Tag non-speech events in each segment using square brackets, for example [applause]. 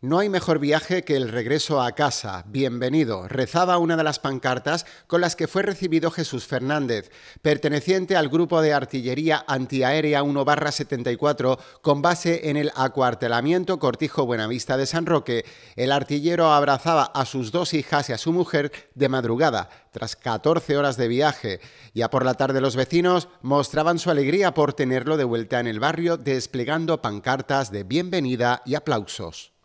No hay mejor viaje que el regreso a casa. Bienvenido, rezaba una de las pancartas con las que fue recibido Jesús Fernández, perteneciente al grupo de artillería antiaérea 1-74 con base en el acuartelamiento Cortijo Buenavista de San Roque. El artillero abrazaba a sus dos hijas y a su mujer de madrugada, tras 14 horas de viaje. Ya por la tarde los vecinos mostraban su alegría por tenerlo de vuelta en el barrio desplegando pancartas de bienvenida y aplausos.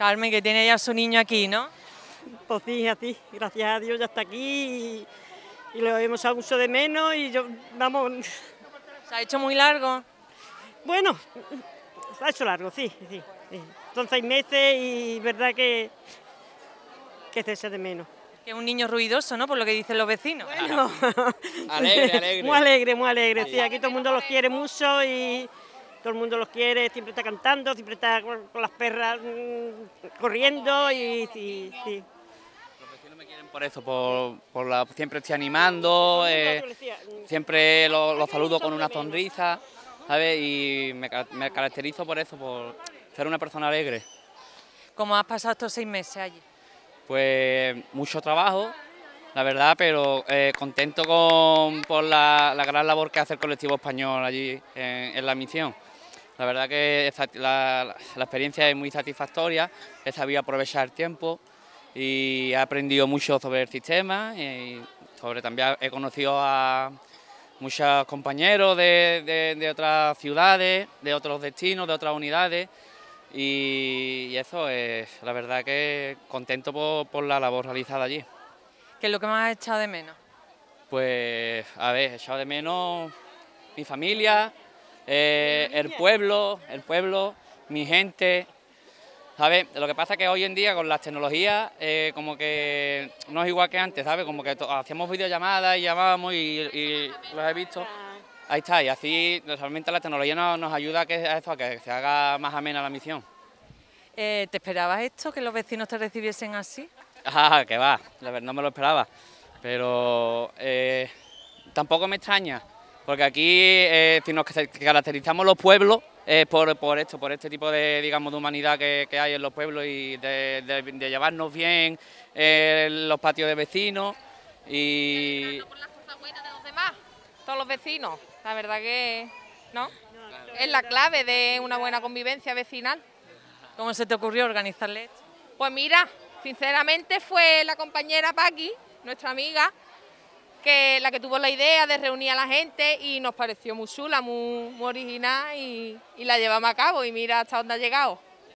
Carmen, que tiene ya su niño aquí, ¿no? Pues sí, así, gracias a Dios ya está aquí y, lo hemos abuso de menos y yo, vamos... ¿Se ha hecho muy largo? Bueno, se ha hecho largo, sí, sí. sí. meses y verdad que, que se de menos. Que es un niño ruidoso, ¿no? Por lo que dicen los vecinos. Bueno, alegre, alegre. [laughs] muy alegre, muy alegre. Sí, aquí todo el mundo los quiere mucho y todo el mundo los quiere, siempre está cantando, siempre está con, las perras mm, corriendo y sí, Los vecinos me quieren por eso, por, siempre estoy animando, eh, siempre los saludo con una sonrisa, ¿sabes? Y me, caracterizo por eso, por ser una persona alegre. ¿Cómo has pasado estos seis meses allí? Pues mucho trabajo, la verdad, pero eh, contento con, por la, gran labor que hace el colectivo español allí en la misión. La verdad que la, experiencia es muy satisfactoria, he sabido aprovechar el tiempo y he aprendido mucho sobre el sistema y sobre también he conocido a muchos compañeros de, otras ciudades, de otros destinos, de otras unidades y, eso es la verdad que contento por, por la labor realizada allí. ¿Qué es lo que más has echado de menos? Pues, a ver, he echado de menos mi familia, eh, el pueblo, el pueblo, mi gente. ¿Sabes? Lo que pasa es que hoy en día con las tecnologías eh, como que no es igual que antes, ¿sabes? Como que hacíamos videollamadas y llamábamos y, los he visto. Ahí está, y así realmente la tecnología nos, ayuda a, que, se haga más amena la misión. Eh, ¿Te esperabas esto, que los vecinos te recibiesen así? Ah, que va, la verdad no me lo esperaba, pero tampoco me extraña, porque aquí eh, si nos caracterizamos los pueblos por, por, esto, por este tipo de, digamos, de humanidad que, hay en los pueblos y de, llevarnos bien eh, los patios de vecinos y... Por las cosas buenas de los demás, todos los vecinos, la verdad que... ¿no? Es la clave de una buena convivencia vecinal. ¿Cómo se te ocurrió organizarle esto? Pues mira, sinceramente fue la compañera Paqui, nuestra amiga, que la que tuvo la idea de reunir a la gente y nos pareció muy chula, muy, original y, y la llevamos a cabo y mira hasta dónde ha llegado.